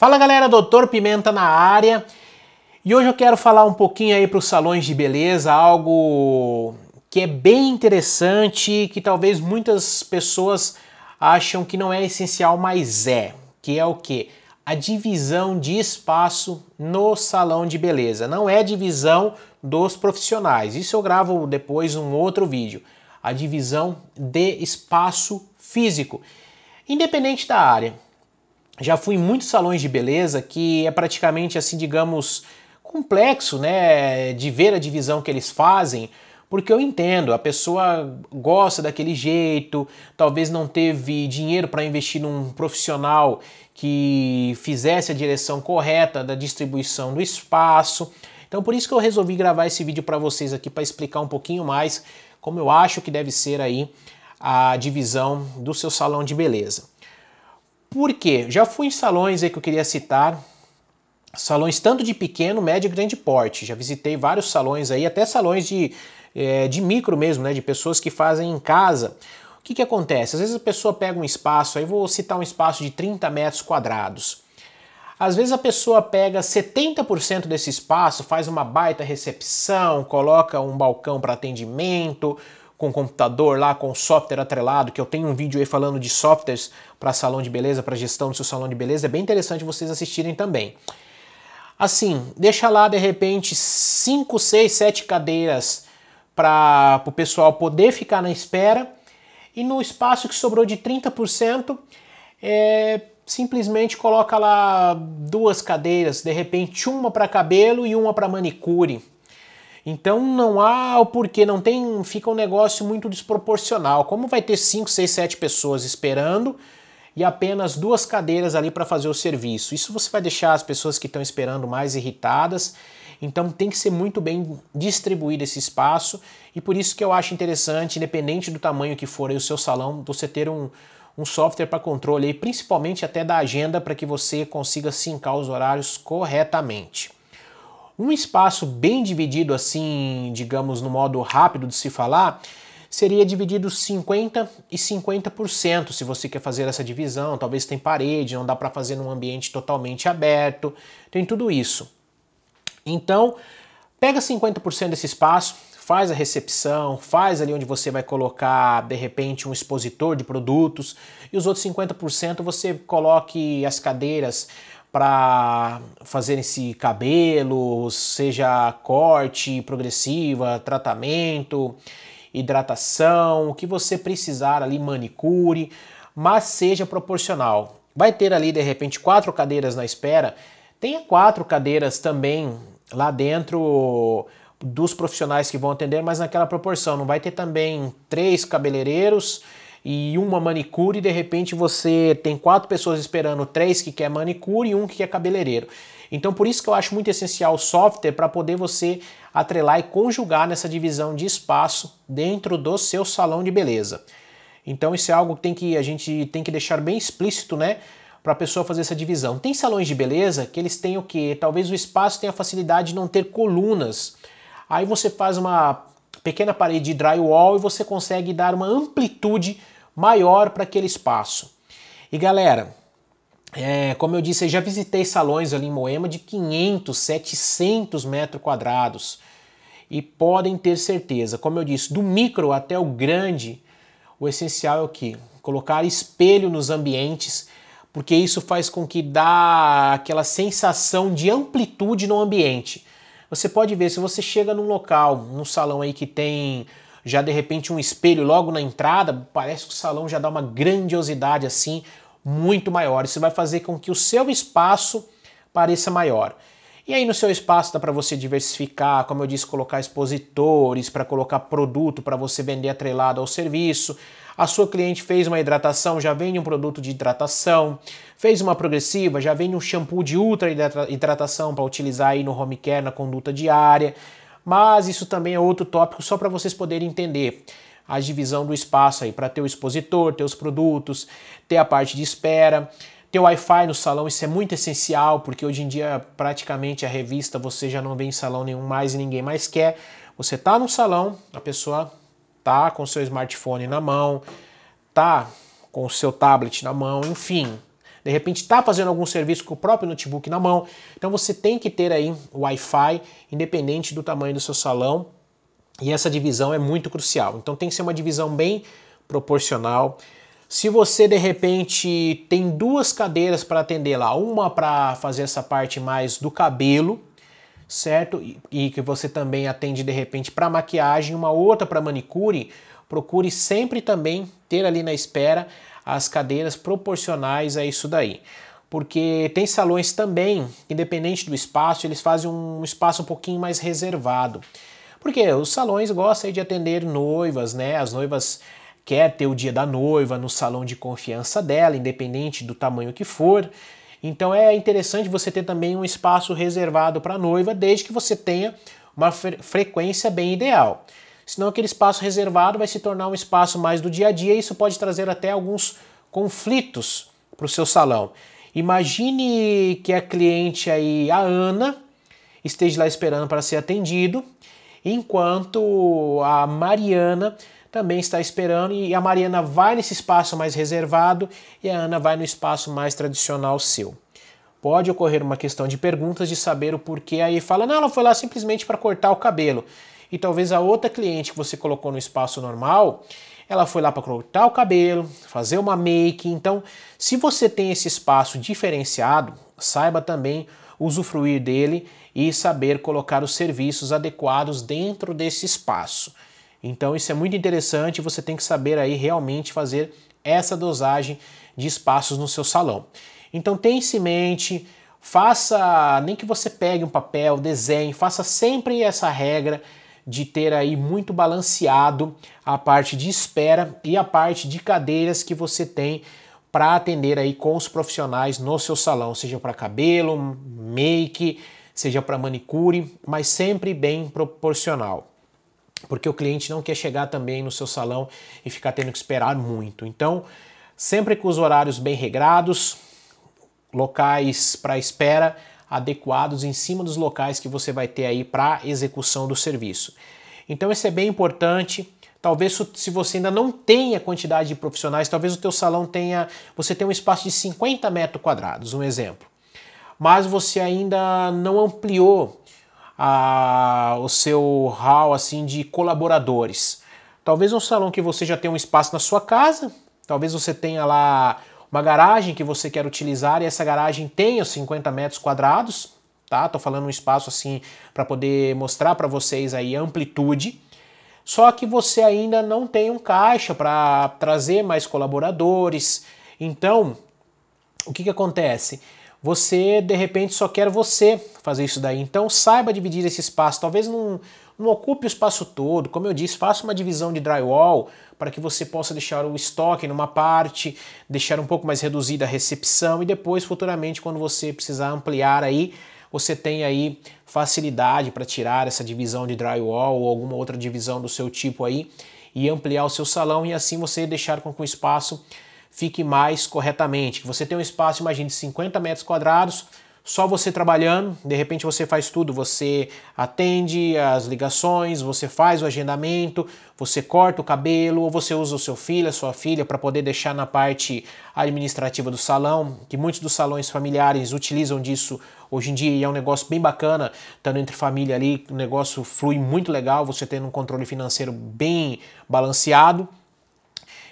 Fala galera, Doutor Pimenta na área. E hoje eu quero falar um pouquinho aí para os salões de beleza, algo que é bem interessante, que talvez muitas pessoas acham que não é essencial, mas é, que é o que? A divisão de espaço no salão de beleza. Não é divisão dos profissionais. Isso eu gravo depois um outro vídeo. A divisão de espaço físico, independente da área. Já fui em muitos salões de beleza que é praticamente assim, digamos, complexo, né, de ver a divisão que eles fazem, porque eu entendo, a pessoa gosta daquele jeito, talvez não teve dinheiro para investir num profissional que fizesse a direção correta da distribuição do espaço. Então por isso que eu resolvi gravar esse vídeo para vocês aqui para explicar um pouquinho mais como eu acho que deve ser aí a divisão do seu salão de beleza. Por quê? Já fui em salões aí que eu queria citar, salões tanto de pequeno, médio e grande porte. Já visitei vários salões aí, até salões de, é, de micro mesmo, né? De pessoas que fazem em casa. O que, que acontece? Às vezes a pessoa pega um espaço, aí vou citar um espaço de 30 metros quadrados. Às vezes a pessoa pega 70% desse espaço, faz uma baita recepção, coloca um balcão para atendimento, com computador lá, com software atrelado, que eu tenho um vídeo aí falando de softwares para salão de beleza, para gestão do seu salão de beleza, é bem interessante vocês assistirem também. Assim, deixa lá de repente 5, 6, 7 cadeiras para o pessoal poder ficar na espera e no espaço que sobrou de 30%, é, simplesmente coloca lá duas cadeiras, de repente uma para cabelo e uma para manicure então não há o porquê, não tem, fica um negócio muito desproporcional. Como vai ter 5, 6, 7 pessoas esperando e apenas duas cadeiras ali para fazer o serviço? Isso você vai deixar as pessoas que estão esperando mais irritadas. Então tem que ser muito bem distribuído esse espaço e por isso que eu acho interessante, independente do tamanho que for o seu salão, você ter um, um software para controle, e principalmente até da agenda, para que você consiga sincar os horários corretamente. Um espaço bem dividido assim, digamos no modo rápido de se falar, seria dividido 50 e 50% se você quer fazer essa divisão, talvez tem parede, não dá para fazer num ambiente totalmente aberto, tem tudo isso. Então, pega 50% desse espaço, faz a recepção, faz ali onde você vai colocar de repente um expositor de produtos e os outros 50% você coloque as cadeiras para fazer esse cabelo, seja corte progressiva, tratamento, hidratação, o que você precisar ali, manicure, mas seja proporcional. Vai ter ali de repente quatro cadeiras na espera, tenha quatro cadeiras também lá dentro dos profissionais que vão atender, mas naquela proporção. Não vai ter também três cabeleireiros e uma manicure, e de repente você tem quatro pessoas esperando, três que quer manicure e um que quer cabeleireiro. Então por isso que eu acho muito essencial o software para poder você atrelar e conjugar nessa divisão de espaço dentro do seu salão de beleza. Então isso é algo que, tem que a gente tem que deixar bem explícito, né? Para a pessoa fazer essa divisão. Tem salões de beleza que eles têm o que? Talvez o espaço tenha a facilidade de não ter colunas. Aí você faz uma pequena parede de drywall e você consegue dar uma amplitude maior para aquele espaço. E galera, é, como eu disse, eu já visitei salões ali em Moema de 500, 700 metros quadrados. E podem ter certeza, como eu disse, do micro até o grande, o essencial é o que? Colocar espelho nos ambientes, porque isso faz com que dá aquela sensação de amplitude no ambiente. Você pode ver, se você chega num local, num salão aí que tem já de repente um espelho logo na entrada, parece que o salão já dá uma grandiosidade assim muito maior. Isso vai fazer com que o seu espaço pareça maior. E aí no seu espaço dá para você diversificar, como eu disse, colocar expositores, para colocar produto para você vender atrelado ao serviço. A sua cliente fez uma hidratação, já vende um produto de hidratação. Fez uma progressiva, já vende um shampoo de ultra hidratação para utilizar aí no home care, na conduta diária mas isso também é outro tópico só para vocês poderem entender a divisão do espaço aí, para ter o expositor, ter os produtos, ter a parte de espera, ter o Wi-Fi no salão, isso é muito essencial, porque hoje em dia praticamente a revista você já não vê em salão nenhum mais e ninguém mais quer. Você tá no salão, a pessoa tá com seu smartphone na mão, tá com o seu tablet na mão, enfim, de repente está fazendo algum serviço com o próprio notebook na mão. Então você tem que ter aí Wi-Fi, independente do tamanho do seu salão. E essa divisão é muito crucial. Então tem que ser uma divisão bem proporcional. Se você de repente tem duas cadeiras para atender lá, uma para fazer essa parte mais do cabelo, certo? E, e que você também atende de repente para maquiagem, uma outra para manicure, procure sempre também ter ali na espera as cadeiras proporcionais a isso daí. Porque tem salões também, independente do espaço, eles fazem um espaço um pouquinho mais reservado. Porque os salões gostam de atender noivas, né? As noivas quer ter o dia da noiva no salão de confiança dela, independente do tamanho que for. Então é interessante você ter também um espaço reservado para a noiva, desde que você tenha uma fre frequência bem ideal senão aquele espaço reservado vai se tornar um espaço mais do dia a dia e isso pode trazer até alguns conflitos para o seu salão. Imagine que a cliente aí, a Ana, esteja lá esperando para ser atendido, enquanto a Mariana também está esperando e a Mariana vai nesse espaço mais reservado e a Ana vai no espaço mais tradicional seu. Pode ocorrer uma questão de perguntas de saber o porquê aí fala: "Não, ela foi lá simplesmente para cortar o cabelo" e talvez a outra cliente que você colocou no espaço normal, ela foi lá para cortar o cabelo, fazer uma make. Então, se você tem esse espaço diferenciado, saiba também usufruir dele e saber colocar os serviços adequados dentro desse espaço. Então, isso é muito interessante, você tem que saber aí realmente fazer essa dosagem de espaços no seu salão. Então, tenha em mente, faça, nem que você pegue um papel, desenhe, faça sempre essa regra de ter aí muito balanceado a parte de espera e a parte de cadeiras que você tem para atender aí com os profissionais no seu salão, seja para cabelo, make, seja para manicure, mas sempre bem proporcional. Porque o cliente não quer chegar também no seu salão e ficar tendo que esperar muito. Então, sempre com os horários bem regrados, locais para espera, adequados em cima dos locais que você vai ter aí para execução do serviço. Então isso é bem importante. Talvez se você ainda não tenha quantidade de profissionais, talvez o teu salão tenha, você tenha um espaço de 50 metros quadrados, um exemplo. Mas você ainda não ampliou a, o seu hall assim de colaboradores. Talvez um salão que você já tenha um espaço na sua casa, talvez você tenha lá uma garagem que você quer utilizar e essa garagem tem os 50 metros quadrados, tá? Tô falando um espaço assim para poder mostrar para vocês aí a amplitude. Só que você ainda não tem um caixa para trazer mais colaboradores. Então, o que que acontece? você de repente só quer você fazer isso daí. Então saiba dividir esse espaço, talvez não, não ocupe o espaço todo. Como eu disse, faça uma divisão de drywall para que você possa deixar o estoque numa parte, deixar um pouco mais reduzida a recepção e depois futuramente quando você precisar ampliar aí, você tem aí facilidade para tirar essa divisão de drywall ou alguma outra divisão do seu tipo aí e ampliar o seu salão e assim você deixar com que o espaço fique mais corretamente. Que você tem um espaço, imagine, de 50 metros quadrados, só você trabalhando, de repente você faz tudo, você atende as ligações, você faz o agendamento, você corta o cabelo, ou você usa o seu filho, a sua filha, para poder deixar na parte administrativa do salão, que muitos dos salões familiares utilizam disso hoje em dia e é um negócio bem bacana, estando entre família ali, o negócio flui muito legal, você tendo um controle financeiro bem balanceado.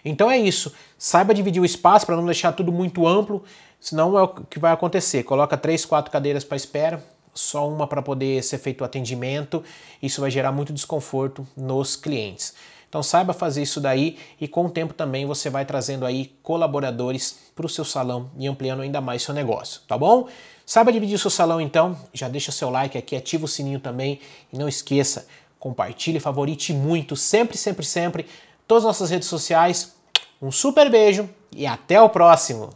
Então é isso. Saiba dividir o espaço para não deixar tudo muito amplo, senão é o que vai acontecer. Coloca três, quatro cadeiras para espera, só uma para poder ser feito o atendimento. Isso vai gerar muito desconforto nos clientes. Então saiba fazer isso daí e com o tempo também você vai trazendo aí colaboradores para o seu salão e ampliando ainda mais seu negócio, tá bom? Saiba dividir o seu salão então, já deixa seu like aqui, ativa o sininho também e não esqueça, compartilhe, favorite muito, sempre, sempre, sempre, todas as nossas redes sociais, um super beijo e até o próximo!